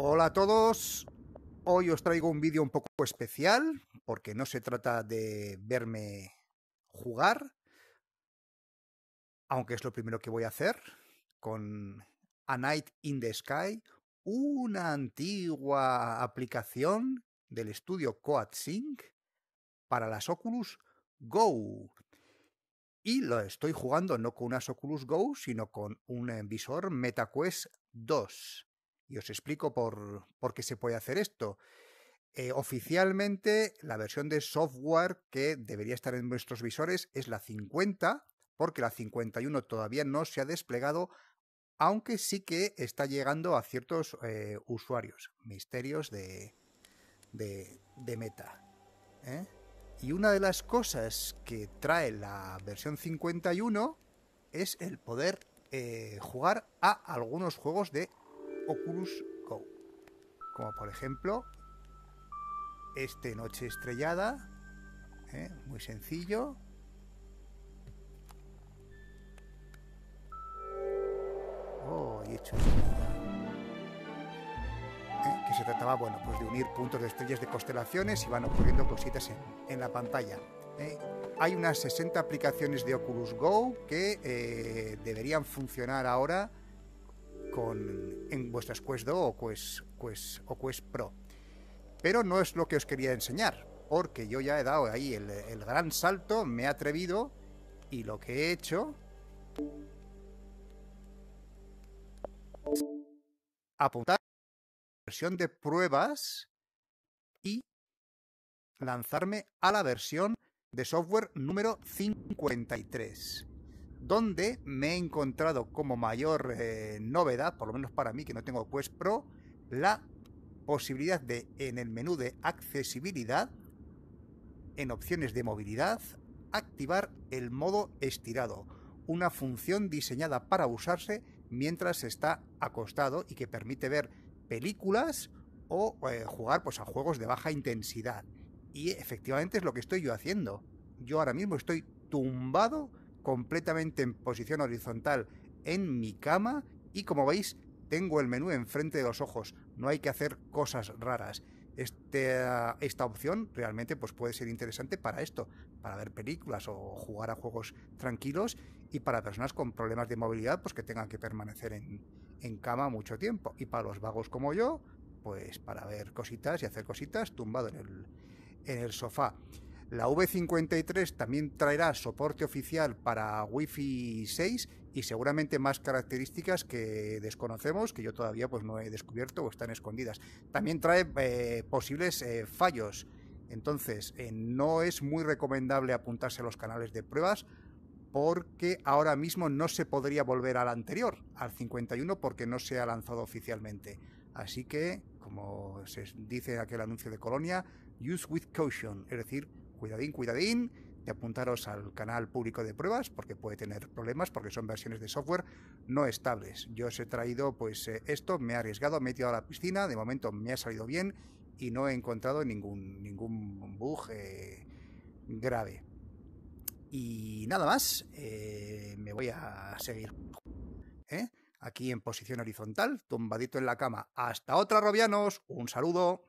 Hola a todos, hoy os traigo un vídeo un poco especial porque no se trata de verme jugar, aunque es lo primero que voy a hacer, con A Night in the Sky, una antigua aplicación del estudio CoatSync para las Oculus Go. Y lo estoy jugando no con unas Oculus Go, sino con un visor MetaQuest 2. Y os explico por, qué se puede hacer esto. Eh, oficialmente, la versión de software que debería estar en vuestros visores es la 50, porque la 51 todavía no se ha desplegado, aunque sí que está llegando a ciertos eh, usuarios. Misterios de, de, meta. ¿eh? Y una de las cosas que trae la versión 51 es el poder jugar a algunos juegos de Oculus Go, como por ejemplo este Noche Estrellada, ¿eh? muy sencillo. Oh, ¿Eh? que se trataba bueno, pues de unir puntos de estrellas de constelaciones y van ocurriendo cositas en, la pantalla. ¿eh? Hay unas 60 aplicaciones de Oculus Go que deberían funcionar ahora con, en vuestras Quest 2 o Quest, Quest, o Quest Pro. Pero no es lo que os quería enseñar, porque yo ya he dado ahí el, gran salto, me he atrevido y lo que he hecho... Apuntar la versión de pruebas y lanzarme a la versión de software número 53 donde me he encontrado como mayor eh, novedad, por lo menos para mí que no tengo Quest Pro, la posibilidad de en el menú de accesibilidad, en opciones de movilidad, activar el modo estirado, una función diseñada para usarse mientras está acostado y que permite ver películas o eh, jugar pues, a juegos de baja intensidad. Y efectivamente es lo que estoy yo haciendo. Yo ahora mismo estoy tumbado completamente en posición horizontal en mi cama y como veis tengo el menú enfrente de los ojos, no hay que hacer cosas raras. Este, ah, esta opción realmente pues puede ser interesante para esto, para ver películas o jugar a juegos tranquilos y para personas con problemas de movilidad pues que tengan que permanecer en, cama mucho tiempo. Y para los vagos como yo, pues para ver cositas y hacer cositas tumbado en en el sofá. La V53 también traerá soporte oficial para Wi-Fi 6 y seguramente más características que desconocemos, que yo todavía pues, no he descubierto o están escondidas. También trae eh, posibles eh, fallos. Entonces, eh, no es muy recomendable apuntarse a los canales de pruebas porque ahora mismo no se podría volver al anterior, al 51, porque no se ha lanzado oficialmente. Así que, como se dice en aquel anuncio de Colonia, use with caution, es decir, cuidadín, cuidadín, de apuntaros al canal público de pruebas porque puede tener problemas porque son versiones de software no estables. Yo os he traído pues eh, esto, me he arriesgado, me he tirado a la piscina, de momento me ha salido bien y no he encontrado ningún, ningún bug eh, grave. Y nada más, eh, me voy a seguir. Aquí en posición horizontal, tumbadito en la cama. Hasta otra, Robianos. Un saludo.